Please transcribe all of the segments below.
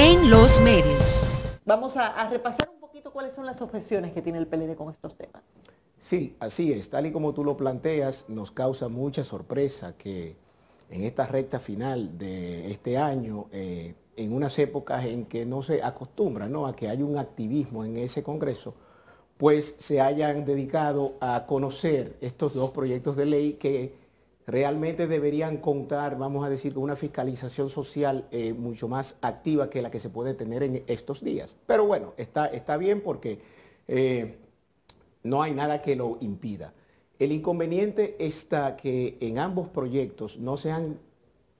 en los medios. Vamos a, repasar un poquito cuáles son las objeciones que tiene el PLD con estos temas. Sí, así es. Tal y como tú lo planteas, nos causa mucha sorpresa que en esta recta final de este año, eh, en unas épocas en que no se acostumbra a que haya un activismo en ese Congreso, pues se hayan dedicado a conocer estos dos proyectos de ley que realmente deberían contar, vamos a decir, con una fiscalización social eh, mucho más activa que la que se puede tener en estos días. Pero bueno, está, está bien porque eh, no hay nada que lo impida. El inconveniente está que en ambos proyectos no se han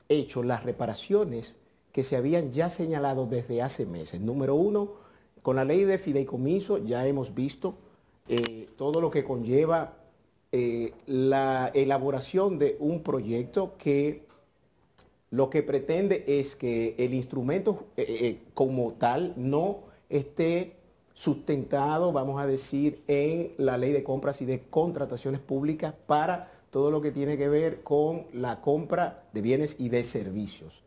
hecho las reparaciones que se habían ya señalado desde hace meses. Número uno, con la ley de fideicomiso ya hemos visto eh, todo lo que conlleva eh, la elaboración de un proyecto que lo que pretende es que el instrumento eh, eh, como tal no esté sustentado, vamos a decir, en la ley de compras y de contrataciones públicas para todo lo que tiene que ver con la compra de bienes y de servicios.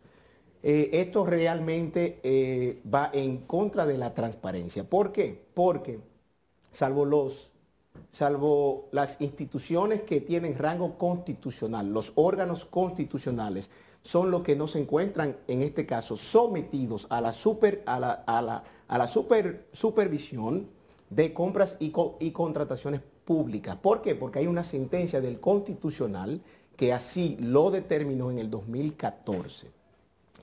esto realmente va en contra de la transparencia. ¿Por qué? Porque salvo los salvo las instituciones que tienen rango constitucional, los órganos constitucionales, son los que no se encuentran, en este caso, sometidos a la, a la, supervisión de compras y, y contrataciones públicas. ¿Por qué? Porque hay una sentencia del constitucional que así lo determinó en el 2014.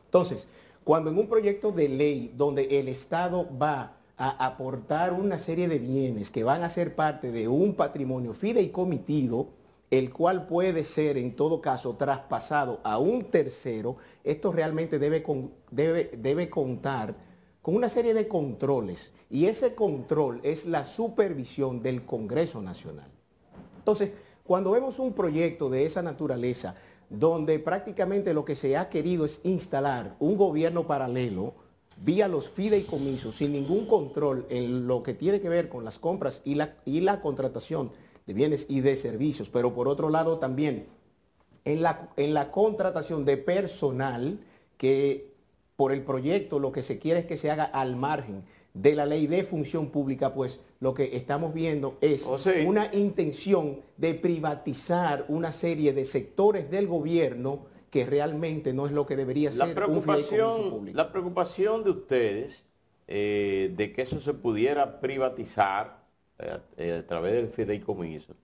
Entonces, cuando en un proyecto de ley donde el Estado va a aportar una serie de bienes que van a ser parte de un patrimonio fideicomitido, el cual puede ser en todo caso traspasado a un tercero, esto realmente debe, debe, contar con una serie de controles y ese control es la supervisión del Congreso Nacional. Entonces, cuando vemos un proyecto de esa naturaleza, donde prácticamente lo que se ha querido es instalar un gobierno paralelo, vía los fideicomisos, sin ningún control en lo que tiene que ver con las compras y la, y la contratación de bienes y de servicios, pero por otro lado también en la, en la contratación de personal que por el proyecto lo que se quiere es que se haga al margen de la ley de función pública, pues lo que estamos viendo es oh, una intención de privatizar una serie de sectores del gobierno que realmente no es lo que debería ser preocupación, público. La preocupación de ustedes eh, de que eso se pudiera privatizar eh, a través del fideicomiso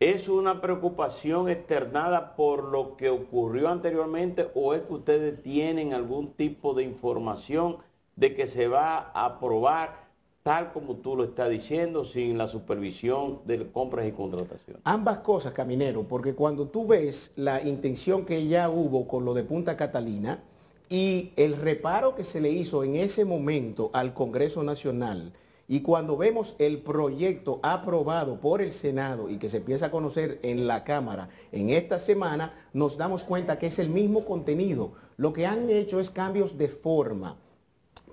es una preocupación externada por lo que ocurrió anteriormente o es que ustedes tienen algún tipo de información de que se va a aprobar tal como tú lo estás diciendo, sin la supervisión de compras y contrataciones. Ambas cosas, Caminero, porque cuando tú ves la intención que ya hubo con lo de Punta Catalina y el reparo que se le hizo en ese momento al Congreso Nacional, y cuando vemos el proyecto aprobado por el Senado y que se empieza a conocer en la Cámara en esta semana, nos damos cuenta que es el mismo contenido. Lo que han hecho es cambios de forma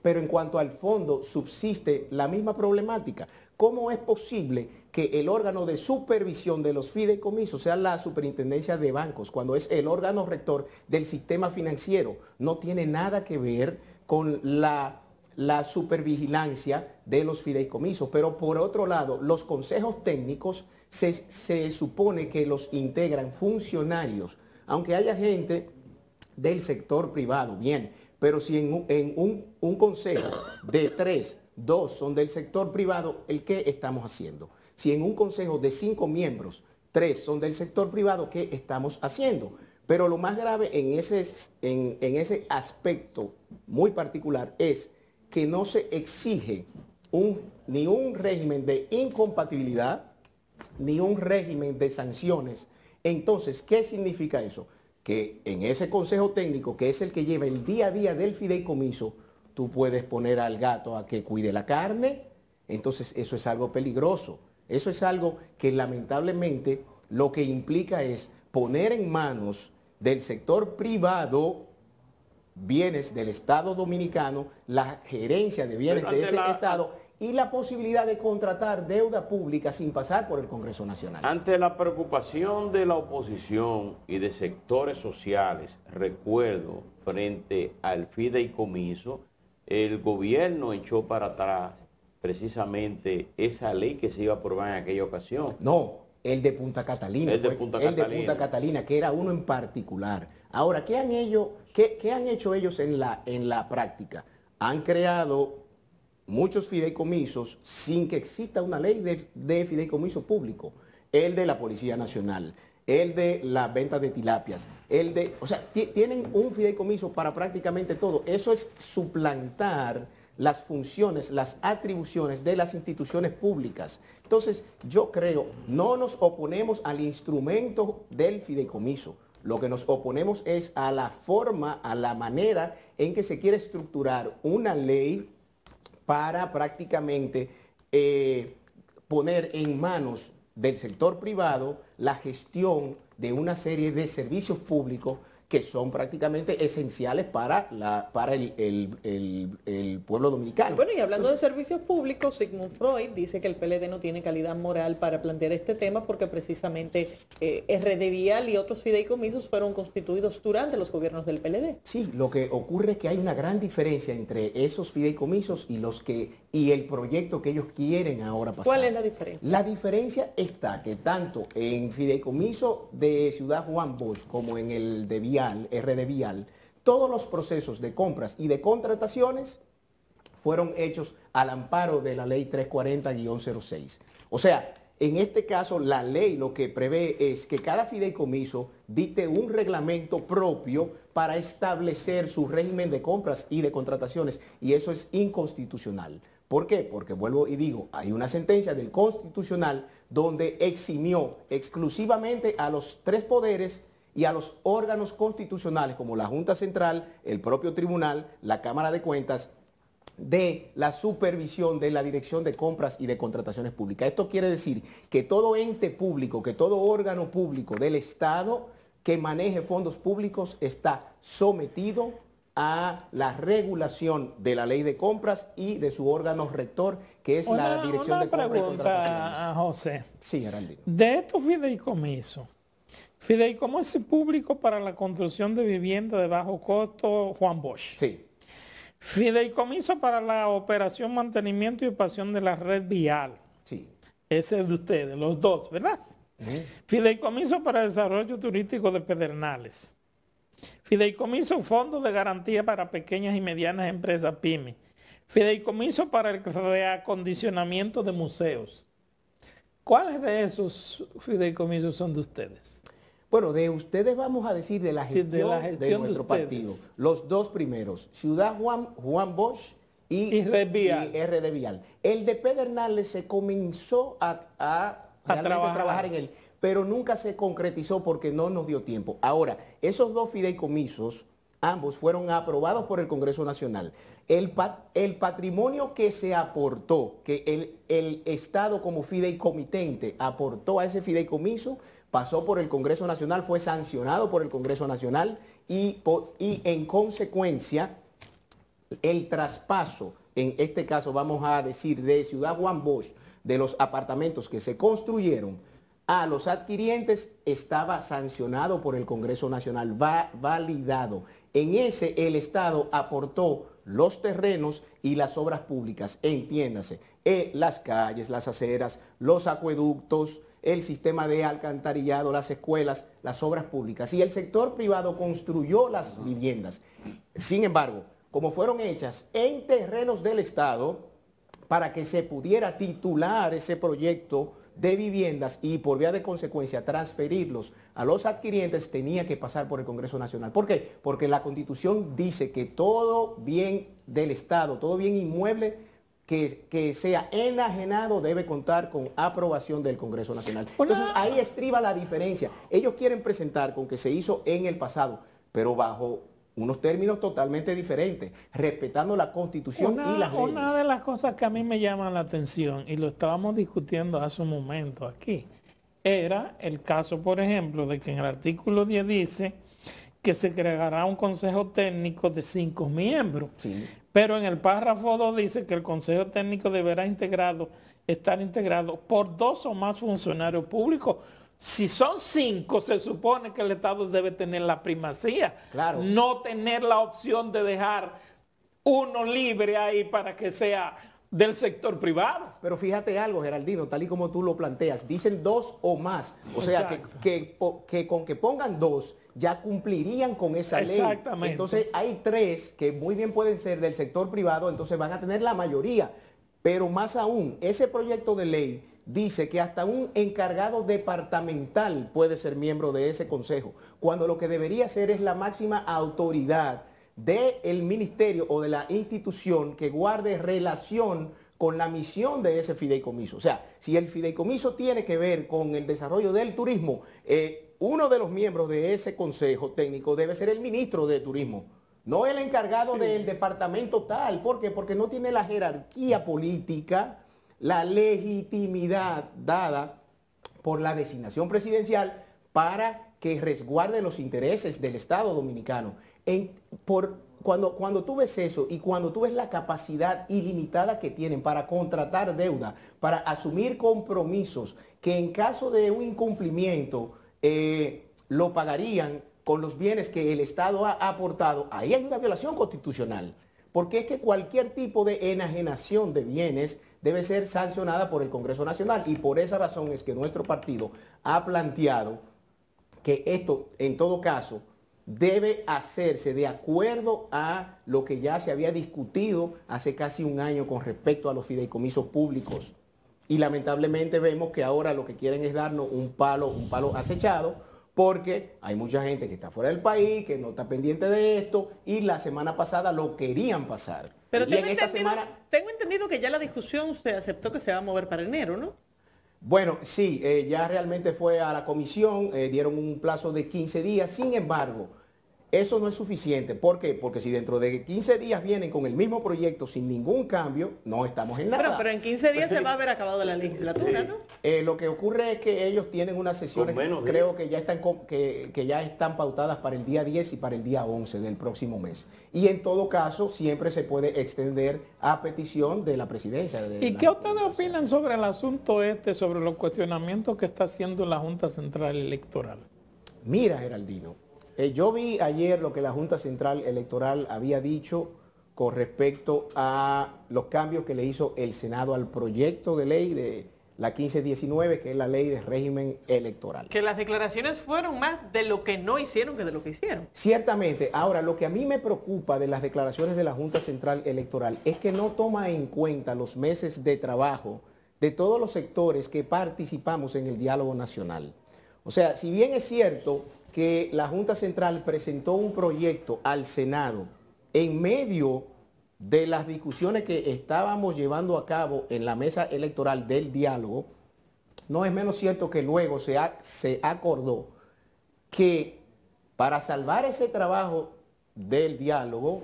pero en cuanto al fondo subsiste la misma problemática. ¿Cómo es posible que el órgano de supervisión de los fideicomisos sea la superintendencia de bancos, cuando es el órgano rector del sistema financiero? No tiene nada que ver con la supervigilancia de los fideicomisos. Pero por otro lado, los consejos técnicos se, se, supone que los integran funcionarios, aunque haya gente del sector privado. Bien, pero si en, un, consejo de tres, dos son del sector privado, ¿el qué estamos haciendo? Si en un consejo de cinco miembros, tres son del sector privado, ¿qué estamos haciendo? Pero lo más grave en ese, en, ese aspecto muy particular es que no se exige ni un régimen de incompatibilidad, ni un régimen de sanciones. Entonces, ¿qué significa eso? que en ese consejo técnico, que es el que lleva el día a día del fideicomiso, tú puedes poner al gato a que cuide la carne, entonces eso es algo peligroso. Eso es algo que lamentablemente lo que implica es poner en manos del sector privado bienes del Estado Dominicano, la gerencia de bienes de ese Estado y la posibilidad de contratar deuda pública sin pasar por el Congreso Nacional. Ante la preocupación de la oposición y de sectores sociales, recuerdo, frente al fideicomiso, el gobierno echó para atrás precisamente esa ley que se iba a aprobar en aquella ocasión. No, el de Punta Catalina. El de Punta, Catalina. El de Punta Catalina, que era uno en particular. Ahora, ¿qué han, hecho qué, han hecho ellos en la, en la práctica? Han creado muchos fideicomisos sin que exista una ley de, fideicomiso público, el de la Policía Nacional, el de la venta de tilapias, el de, o sea, tienen un fideicomiso para prácticamente todo. Eso es suplantar las funciones, las atribuciones de las instituciones públicas. Entonces, yo creo, no nos oponemos al instrumento del fideicomiso. Lo que nos oponemos es a la forma, a la manera en que se quiere estructurar una ley para prácticamente eh, poner en manos del sector privado la gestión de una serie de servicios públicos que son prácticamente esenciales para, la, para el, pueblo dominicano. Bueno, y hablando de servicios públicos, Sigmund Freud dice que el PLD no tiene calidad moral para plantear este tema porque precisamente eh, RD Vial y otros fideicomisos fueron constituidos durante los gobiernos del PLD. Sí, lo que ocurre es que hay una gran diferencia entre esos fideicomisos y los que y el proyecto que ellos quieren ahora pasar. ¿Cuál es la diferencia? La diferencia está que tanto en fideicomiso de Ciudad Juan Bosch como en el de Vial RD Vial, todos los procesos de compras y de contrataciones fueron hechos al amparo de la ley 340-06. O sea, en este caso la ley lo que prevé es que cada fideicomiso dicte un reglamento propio para establecer su régimen de compras y de contrataciones y eso es inconstitucional. ¿Por qué? Porque vuelvo y digo, hay una sentencia del constitucional donde eximió exclusivamente a los tres poderes y a los órganos constitucionales como la Junta Central, el propio Tribunal, la Cámara de Cuentas, de la supervisión de la Dirección de Compras y de Contrataciones Públicas. Esto quiere decir que todo ente público, que todo órgano público del Estado que maneje fondos públicos está sometido a la regulación de la ley de compras y de su órgano rector, que es la Dirección de Compras y Contrataciones. José, sí, Geraldino. De estos fideicomisos, Fideicomiso Público para la Construcción de viviendas de Bajo Costo, Juan Bosch. Sí. Fideicomiso para la Operación, Mantenimiento y operación de la Red Vial. Sí. Ese es de ustedes, los dos, ¿verdad? Fideicomiso para el Desarrollo Turístico de Pedernales. Fideicomiso Fondo de Garantía para Pequeñas y Medianas Empresas PYME. Fideicomiso para el reacondicionamiento de museos. ¿Cuáles de esos fideicomisos son de ustedes? Bueno, de ustedes vamos a decir de la gestión de, nuestro partido. Los dos primeros, Ciudad Juan, Bosch y, Vial. RD Vial. El de Pedernales se comenzó a, trabajar. en él, pero nunca se concretizó porque no nos dio tiempo. Ahora, esos dos fideicomisos, ambos fueron aprobados por el Congreso Nacional. El, patrimonio que se aportó, que el, el Estado como fideicomitente aportó a ese fideicomiso, pasó por el Congreso Nacional, fue sancionado por el Congreso Nacional y, en consecuencia el traspaso, en este caso vamos a decir de Ciudad Juan Bosch, de los apartamentos que se construyeron a los adquirientes estaba sancionado por el Congreso Nacional, validado. En ese el Estado aportó los terrenos y las obras públicas, entiéndase, eh, las calles, las aceras, los acueductos, el sistema de alcantarillado, las escuelas, las obras públicas. Y el sector privado construyó las viviendas. Sin embargo, como fueron hechas en terrenos del Estado, para que se pudiera titular ese proyecto de viviendas y por vía de consecuencia transferirlos a los adquirientes tenía que pasar por el Congreso Nacional. ¿Por qué? Porque la Constitución dice que todo bien del Estado, todo bien inmueble que, sea enajenado debe contar con aprobación del Congreso Nacional. Entonces ahí estriba la diferencia. Ellos quieren presentar con que se hizo en el pasado, pero bajo unos términos totalmente diferentes, respetando la Constitución y las leyes. Una de las cosas que a mí me llama la atención, y lo estábamos discutiendo hace un momento aquí, era el caso, por ejemplo, de que en el artículo 10 dice que se creará un consejo técnico de cinco miembros. Sí. Pero en el párrafo 2 dice que el Consejo Técnico deberá integrado, estar integrado por dos o más funcionarios públicos. Si son cinco, se supone que el Estado debe tener la primacía. No tener la opción de dejar uno libre ahí para que sea del sector privado. Pero fíjate algo, Geraldino, tal y como tú lo planteas, dicen dos o más. O sea, que, con que pongan dos ya cumplirían con esa ley. Exactamente. Entonces hay tres que muy bien pueden ser del sector privado, entonces van a tener la mayoría. Pero más aún, ese proyecto de ley dice que hasta un encargado departamental puede ser miembro de ese consejo, cuando lo que debería ser es la máxima autoridad del el ministerio o de la institución que guarde relación con la misión de ese fideicomiso. O sea, si el fideicomiso tiene que ver con el desarrollo del turismo, eh, uno de los miembros de ese consejo técnico debe ser el ministro de turismo. No el encargado del departamento tal. ¿Por qué? Porque no tiene la jerarquía política, la legitimidad dada por la designación presidencial para que resguarde los intereses del Estado dominicano. por, cuando, cuando tú ves eso y cuando tú ves la capacidad ilimitada que tienen para contratar deuda, para asumir compromisos que en caso de un incumplimiento eh, lo pagarían con los bienes que el Estado ha aportado, ahí hay una violación constitucional. Porque es que cualquier tipo de enajenación de bienes debe ser sancionada por el Congreso Nacional y por esa razón es que nuestro partido ha planteado que esto, en todo caso, debe hacerse de acuerdo a lo que ya se había discutido hace casi un año con respecto a los fideicomisos públicos. Y lamentablemente vemos que ahora lo que quieren es darnos un palo, un palo acechado, porque hay mucha gente que está fuera del país, que no está pendiente de esto, y la semana pasada lo querían pasar. Pero tengo, esta entendido, semana... tengo entendido que ya la discusión usted aceptó que se va a mover para enero, ¿no? Bueno, sí, eh, ya realmente fue a la comisión, eh, dieron un plazo de 15 días, sin embargo, eso no es suficiente. ¿Por qué? Porque si dentro de 15 días vienen con el mismo proyecto sin ningún cambio, no estamos en nada. Pero, en 15 días se va a haber acabado la legislatura, ¿no? Eh, lo que ocurre es que ellos tienen unas sesiones, que creo que ya, están, que, ya están pautadas para el día 10 y para el día 11 del próximo mes. Y en todo caso, siempre se puede extender a petición de la presidencia. ¿Y qué ustedes opinan sobre el asunto este, sobre los cuestionamientos que está haciendo la Junta Central Electoral? Mira, Geraldino, eh, yo vi ayer lo que la Junta Central Electoral había dicho con respecto a los cambios que le hizo el Senado al proyecto de ley de la 1519, que es la ley de régimen electoral. Que las declaraciones fueron más de lo que no hicieron que de lo que hicieron. Ciertamente. Ahora, lo que a mí me preocupa de las declaraciones de la Junta Central Electoral es que no toma en cuenta los meses de trabajo de todos los sectores que participamos en el diálogo nacional. O sea, si bien es cierto que la Junta Central presentó un proyecto al Senado en medio de las discusiones que estábamos llevando a cabo en la mesa electoral del diálogo, no es menos cierto que luego se, se acordó que para salvar ese trabajo del diálogo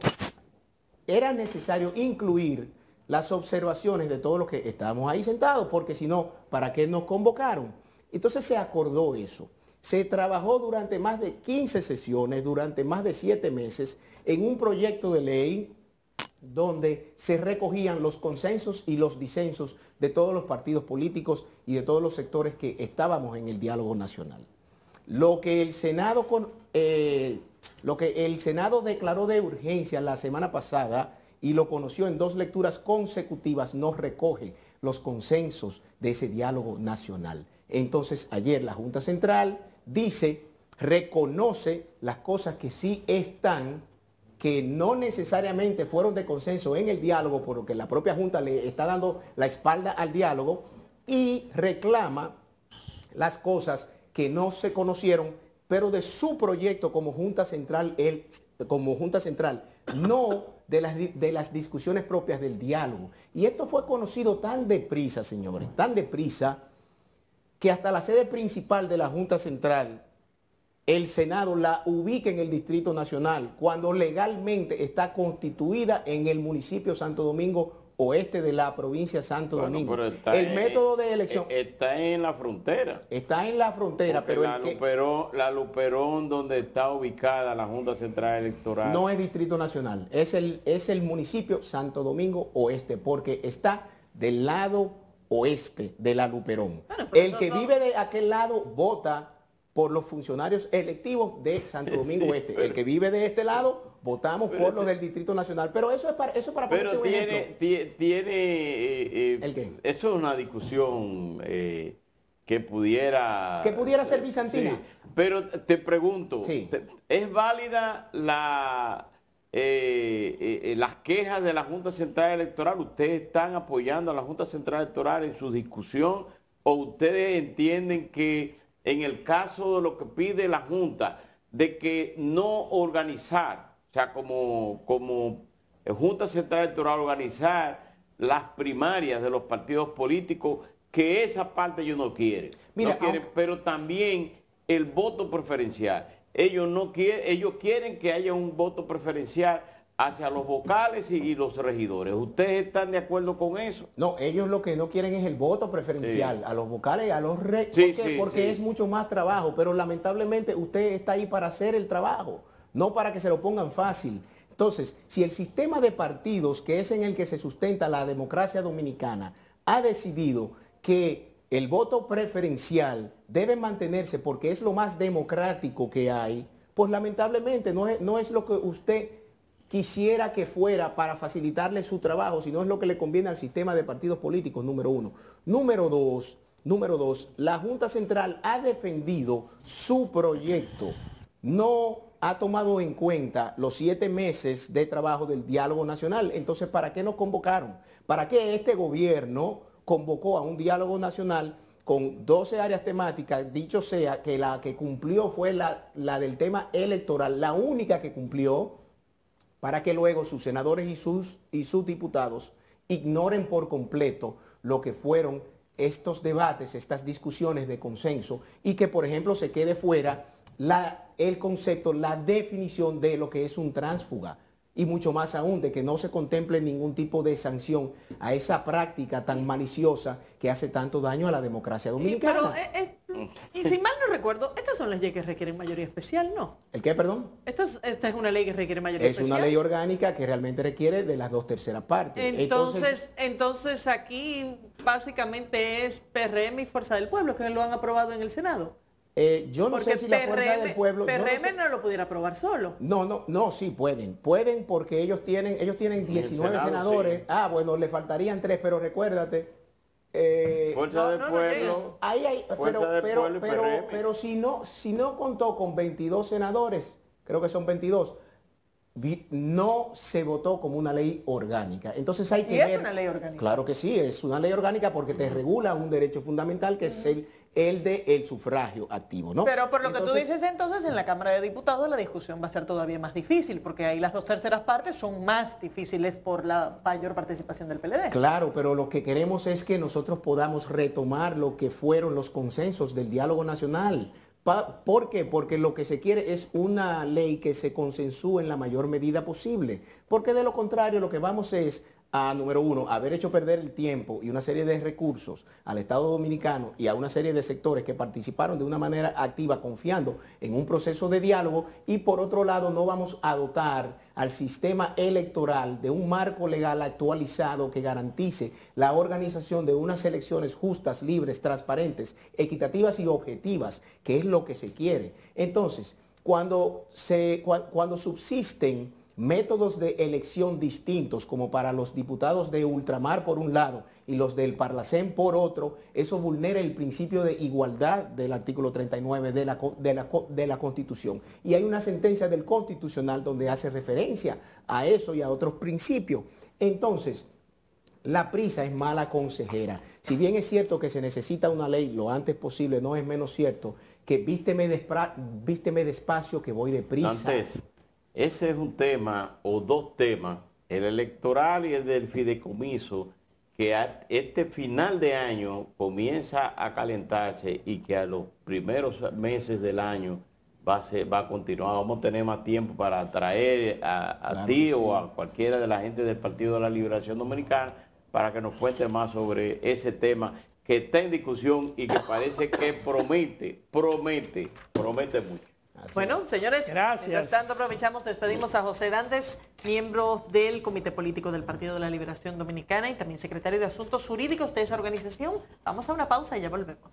era necesario incluir las observaciones de todos los que estábamos ahí sentados, porque si no, ¿para qué nos convocaron? Entonces se acordó eso. Se trabajó durante más de 15 sesiones, durante más de 7 meses, en un proyecto de ley donde se recogían los consensos y los disensos de todos los partidos políticos y de todos los sectores que estábamos en el diálogo nacional. Lo que el Senado, eh, lo que el Senado declaró de urgencia la semana pasada y lo conoció en dos lecturas consecutivas no recoge los consensos de ese diálogo nacional. Entonces ayer la Junta Central dice, reconoce las cosas que sí están, que no necesariamente fueron de consenso en el diálogo, porque la propia Junta le está dando la espalda al diálogo, y reclama las cosas que no se conocieron, pero de su proyecto como Junta Central, como Junta Central, no de las, de las discusiones propias del diálogo. Y esto fue conocido tan deprisa, señores, tan deprisa, que hasta la sede principal de la Junta Central, el Senado la ubique en el Distrito Nacional, cuando legalmente está constituida en el municipio Santo Domingo oeste de la provincia de Santo Domingo. el método de e-, elección e-, está en la frontera. Está en la frontera, pero la, Luperón, la Luperón donde está ubicada la Junta Central Electoral. No es Distrito Nacional, es el, es el municipio Santo Domingo Oeste, porque está del lado oeste de la Luperón. el que vive de aquel lado vota por los funcionarios electivos de Santo Domingo Oeste. el que vive de este lado, votamos por los del Distrito Nacional. Pero eso es para eso para Pero tiene, tiene, eh, eh, Eso es una discusión eh, que pudiera... Que pudiera ser bizantina. pero te pregunto, ¿es válida la eh, eh, las quejas de la Junta Central Electoral, ustedes están apoyando a la Junta Central Electoral en su discusión o ustedes entienden que en el caso de lo que pide la Junta, de que no organizar, o sea, como, como Junta Central Electoral organizar las primarias de los partidos políticos, que esa parte yo no quieren. pero también el voto preferencial. Ellos, no quieren, ellos quieren que haya un voto preferencial hacia los vocales y, los regidores. ¿Ustedes están de acuerdo con eso? No, ellos lo que no quieren es el voto preferencial a los vocales y a los regidores, porque es mucho más trabajo, pero lamentablemente usted está ahí para hacer el trabajo, no para que se lo pongan fácil. Entonces, si el sistema de partidos, que es en el que se sustenta la democracia dominicana, ha decidido que el voto preferencial debe mantenerse porque es lo más democrático que hay, pues lamentablemente no es, no es lo que usted quisiera que fuera para facilitarle su trabajo, sino es lo que le conviene al sistema de partidos políticos, número uno. Número dos, número dos, la Junta Central ha defendido su proyecto. No ha tomado en cuenta los siete meses de trabajo del diálogo nacional. Entonces, ¿para qué nos convocaron? ¿Para qué este gobierno convocó a un diálogo nacional con 12 áreas temáticas, dicho sea que la que cumplió fue la, del tema electoral, la única que cumplió, para que luego sus senadores y sus, y sus diputados ignoren por completo lo que fueron estos debates, estas discusiones de consenso y que, por ejemplo, se quede fuera la, el concepto, la definición de lo que es un tránsfuga y mucho más aún de que no se contemple ningún tipo de sanción a esa práctica tan maliciosa que hace tanto daño a la democracia dominicana. Eh, eh, y, si mal no recuerdo, estas son las leyes que requieren mayoría especial, ¿no? ¿El qué, perdón? Esta es, una ley que requiere mayoría especial. Es una ley orgánica que realmente requiere de las dos terceras partes. entonces, entonces aquí básicamente es PRM y Fuerza del Pueblo que lo han aprobado en el Senado. Eh, yo no sé si la fuerza del pueblo. PRM no, lo pudiera aprobar solo. No, no, no, sí pueden. Pueden porque ellos tienen, ellos tienen 19 senadores. Ah, bueno, le faltarían tres, pero recuérdate. Eh, del pueblo. Ahí hay, pero, pero, pero, si no, si no contó con 22 senadores, creo que son 22 no se votó como una ley orgánica. Entonces hay que es una ley orgánica. Claro que sí, es una ley orgánica porque te regula un derecho fundamental que es el el de el sufragio activo, ¿no? Pero por lo que tú dices entonces, en la Cámara de Diputados la discusión va a ser todavía más difícil, porque ahí las dos terceras partes son más difíciles por la mayor participación del PLD. Claro, pero lo que queremos es que nosotros podamos retomar lo que fueron los consensos del diálogo nacional. ¿Por qué? Porque lo que se quiere es una ley que se consensúe en la mayor medida posible. Porque de lo contrario lo que vamos es a, número uno, haber hecho perder el tiempo y una serie de recursos al Estado Dominicano y a una serie de sectores que participaron de una manera activa, confiando en un proceso de diálogo, y por otro lado, no vamos a dotar al sistema electoral de un marco legal actualizado que garantice la organización de unas elecciones justas, libres, transparentes, equitativas y objetivas, que es lo que se quiere. Entonces, cuando, se, cuando subsisten métodos de elección distintos, como para los diputados de ultramar por un lado y los del Parlacén por otro, eso vulnera el principio de igualdad del artículo 39 de la, de la, Constitución. Y hay una sentencia del Constitucional donde hace referencia a eso y a otros principios. Entonces, la prisa es mala consejera. Si bien es cierto que se necesita una ley lo antes posible, no es menos cierto que vísteme, vísteme despacio que voy deprisa. Antes. Ese es un tema o dos temas, el electoral y el del fideicomiso, que a este final de año comienza a calentarse y que a los primeros meses del año va a, continuar. Vamos a tener más tiempo para atraer a, ti o a cualquiera de la gente del Partido de la Liberación Dominicana para que nos cuente más sobre ese tema que está en discusión y que parece que promete, promete, promete mucho bueno, señores, Gracias. tanto aprovechamos, despedimos a José Hernández, miembro del Comité Político del Partido de la Liberación Dominicana y también secretario de Asuntos Jurídicos de esa organización. Vamos a una pausa y ya volvemos.